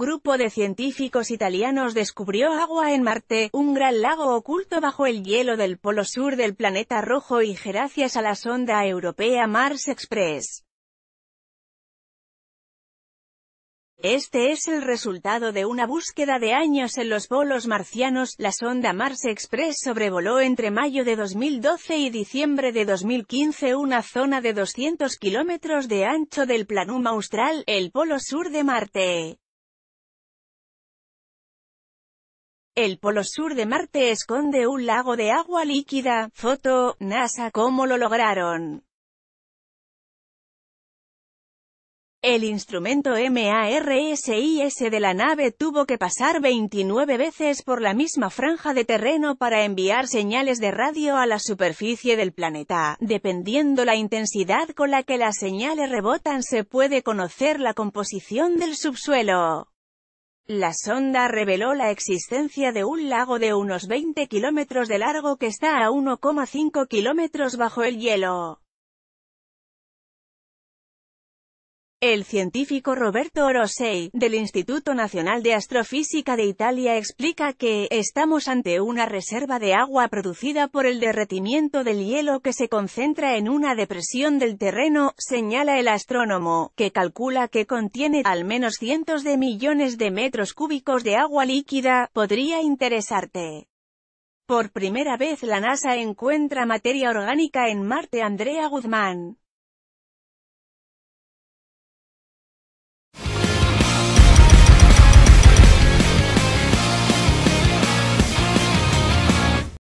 un grupo de científicos italianos descubrió agua en Marte, un gran lago oculto bajo el hielo del polo sur del planeta rojo y gracias a la sonda europea Mars Express. Este es el resultado de una búsqueda de años en los polos marcianos. La sonda Mars Express sobrevoló entre mayo de 2012 y diciembre de 2015 una zona de 200 kilómetros de ancho del planum austral, el polo sur de Marte. El polo sur de Marte esconde un lago de agua líquida. Foto, NASA ¿Cómo lo lograron? El instrumento MARSIS de la nave tuvo que pasar 29 veces por la misma franja de terreno para enviar señales de radio a la superficie del planeta. Dependiendo la intensidad con la que las señales rebotan se puede conocer la composición del subsuelo. La sonda reveló la existencia de un lago de unos 20 kilómetros de largo que está a 1,5 kilómetros bajo el hielo. El científico Roberto Orosei, del Instituto Nacional de Astrofísica de Italia explica que, estamos ante una reserva de agua producida por el derretimiento del hielo que se concentra en una depresión del terreno, señala el astrónomo, que calcula que contiene al menos cientos de millones de metros cúbicos de agua líquida, podría interesarte. Por primera vez la NASA encuentra materia orgánica en Marte Andrea Guzmán.